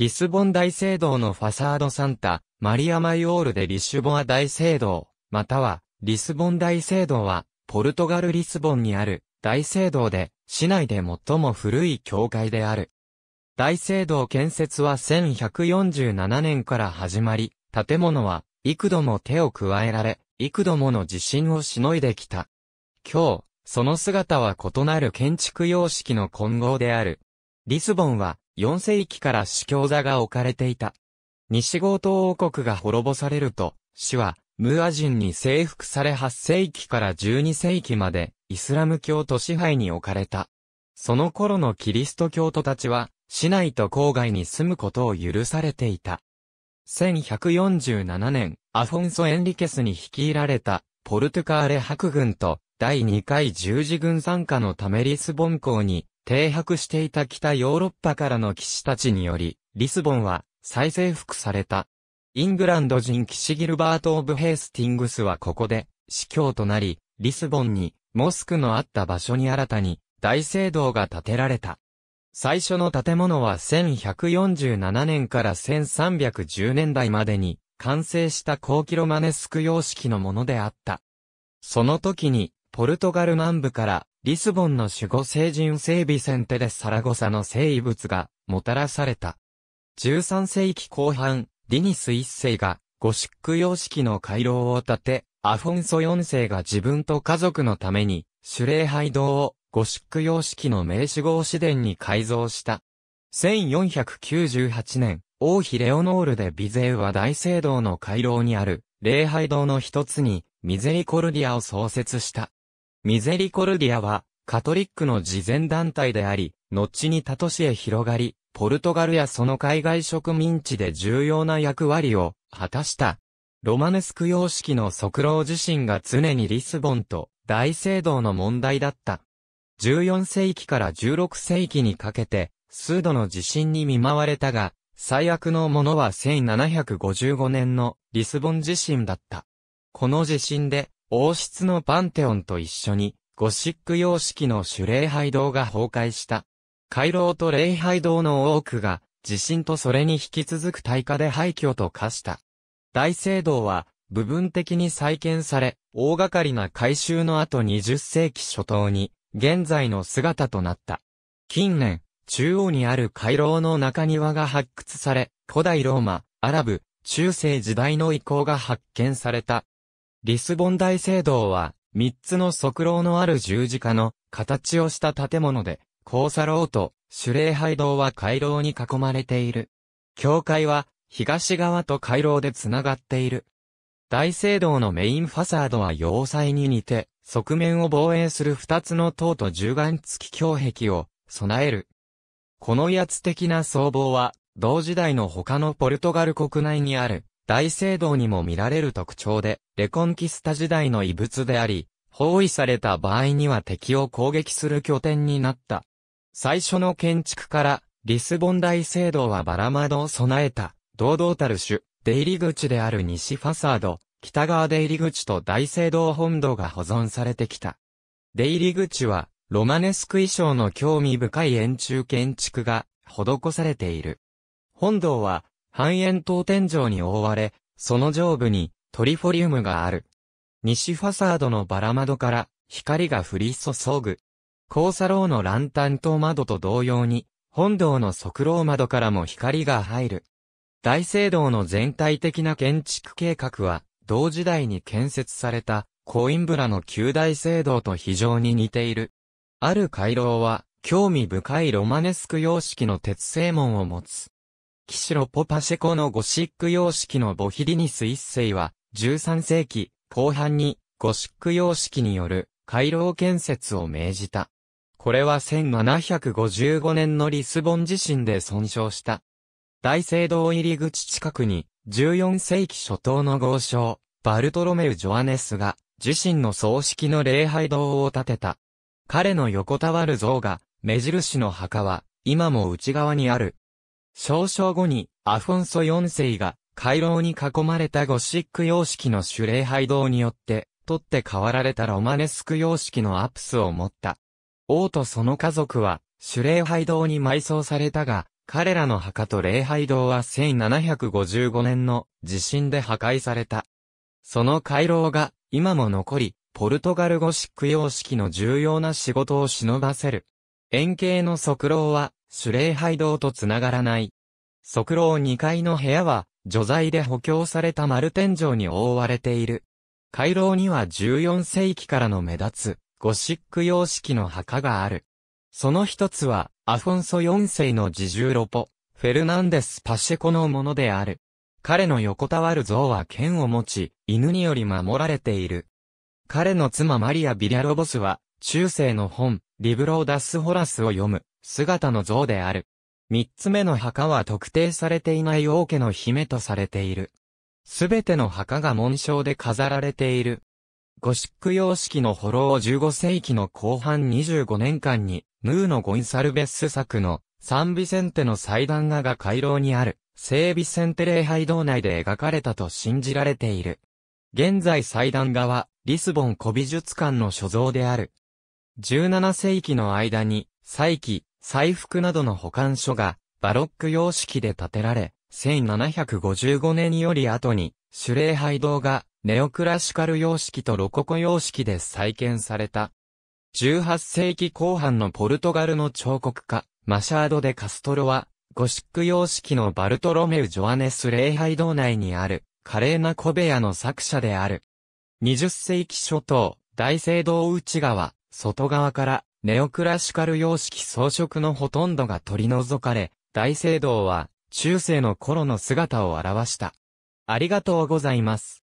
リスボン大聖堂のファサードサンタ、マリア・マイオールでリシュボア大聖堂、または、リスボン大聖堂は、ポルトガル・リスボンにある、大聖堂で、市内で最も古い教会である。大聖堂建設は1147年から始まり、建物は、幾度も手を加えられ、幾度もの地震をしのいできた。今日、その姿は異なる建築様式の混合である。リスボンは、4世紀から主教座が置かれていた。西ゴー王国が滅ぼされると、死は、ムーア人に征服され8世紀から12世紀まで、イスラム教徒支配に置かれた。その頃のキリスト教徒たちは、市内と郊外に住むことを許されていた。1147年、アフォンソ・エンリケスに率いられた、ポルトカーレ白軍と、第2回十字軍参加のためリスボン港に、停泊していた北ヨーロッパからの騎士たちにより、リスボンは再征服された。イングランド人騎士ギルバート・オブ・ヘースティングスはここで、司教となり、リスボンに、モスクのあった場所に新たに、大聖堂が建てられた。最初の建物は1147年から1310年代までに、完成した高キロマネスク様式のものであった。その時に、ポルトガル南部からリスボンの守護聖人聖ビセンテ・サラゴサの聖遺物がもたらされた。13世紀後半、ディニス1世がゴシック様式の回廊を建て、アフォンソ4世が自分と家族のために、主礼拝堂をゴシック様式の名手号市殿に改造した。1498年、王妃レオノールでビゼウは大聖堂の回廊にある礼拝堂の一つにミゼリコルディアを創設した。ミゼリコルディアは、カトリックの慈善団体であり、後に他都市へ広がり、ポルトガルやその海外植民地で重要な役割を果たした。ロマネスク様式の即老自身が常にリスボンと大聖堂の問題だった。14世紀から16世紀にかけて、数度の地震に見舞われたが、最悪のものは1755年のリスボン地震だった。この地震で王室のパンテオンと一緒に、ゴシック様式の主礼拝堂が崩壊した。回廊と礼拝堂の多くが、地震とそれに引き続く大火で廃墟と化した。大聖堂は、部分的に再建され、大掛かりな改修の後20世紀初頭に、現在の姿となった。近年、中央にある回廊の中庭が発掘され、古代ローマ、アラブ、中世時代の遺構が発見された。リスボン大聖堂は、三つの側廊のある十字架の形をした建物で、交差廊と主礼拝堂は回廊に囲まれている。教会は東側と回廊でつながっている。大聖堂のメインファサードは要塞に似て、側面を防衛する二つの塔と十眼付き胸壁を備える。この威圧的な僧帽は、同時代の他のポルトガル国内にある大聖堂にも見られる特徴で、レコンキスタ時代の遺物であり、包囲された場合には敵を攻撃する拠点になった。最初の建築から、リスボン大聖堂はバラ窓を備えた、堂々たる種、出入り口である西ファサード、北側出入り口と大聖堂本堂が保存されてきた。出入り口は、ロマネスク衣装の興味深い円柱建築が施されている。本堂は、半円筒天井に覆われ、その上部にトリフォリウムがある。西ファサードのバラ窓から光が降り注ぐ。交差楼のランタン塔窓と同様に、本堂の側楼窓からも光が入る。大聖堂の全体的な建築計画は、同時代に建設された、コインブラの旧大聖堂と非常に似ている。ある回廊は、興味深いロマネスク様式の鉄製門を持つ。キシロポパシェコのゴシック様式のボヒリニス一世は、13世紀後半にゴシック様式による回廊建設を命じた。これは1755年のリスボン地震で損傷した。大聖堂入り口近くに、14世紀初頭の豪商、バルトロメウ・ジョアネスが、自身の葬式の礼拝堂を建てた。彼の横たわる像が、目印の墓は、今も内側にある、少々後に、アフォンソ4世が、回廊に囲まれたゴシック様式の主礼拝堂によって、取って代わられたロマネスク様式のアプスを持った。王とその家族は、主礼拝堂に埋葬されたが、彼らの墓と礼拝堂は1755年の地震で破壊された。その回廊が今も残り、ポルトガルゴシック様式の重要な仕事を忍ばせる。円形の側廊は主礼拝堂と繋がらない。側廊2階の部屋は、除材で補強された丸天井に覆われている。回廊には14世紀からの目立つ、ゴシック様式の墓がある。その一つは、アフォンソ4世の自重ロポ、フェルナンデス・パシェコのものである。彼の横たわる像は剣を持ち、犬により守られている。彼の妻マリア・ビリャロボスは、中世の本、リブローダス・ホラスを読む。姿の像である。三つ目の墓は特定されていない王家の姫とされている。すべての墓が紋章で飾られている。ゴシック様式のホロを15世紀の後半25年間に、ヌーのゴンサルベッス作のサンビセンテの祭壇画が回廊にある、聖ビセンテ礼拝堂内で描かれたと信じられている。現在祭壇画は、リスボン古美術館の所蔵である。17世紀の間に、再起、彩服などの保管所がバロック様式で建てられ、1755年より後に、主礼拝堂がネオクラシカル様式とロココ様式で再建された。18世紀後半のポルトガルの彫刻家、マシャード・デ・カストロは、ゴシック様式のバルトロメウ・ジョアネス礼拝堂内にある、華麗な小部屋の作者である。20世紀初頭、大聖堂内側、外側から、ネオクラシカル様式装飾のほとんどが取り除かれ、大聖堂は中世の頃の姿を表した。ありがとうございます。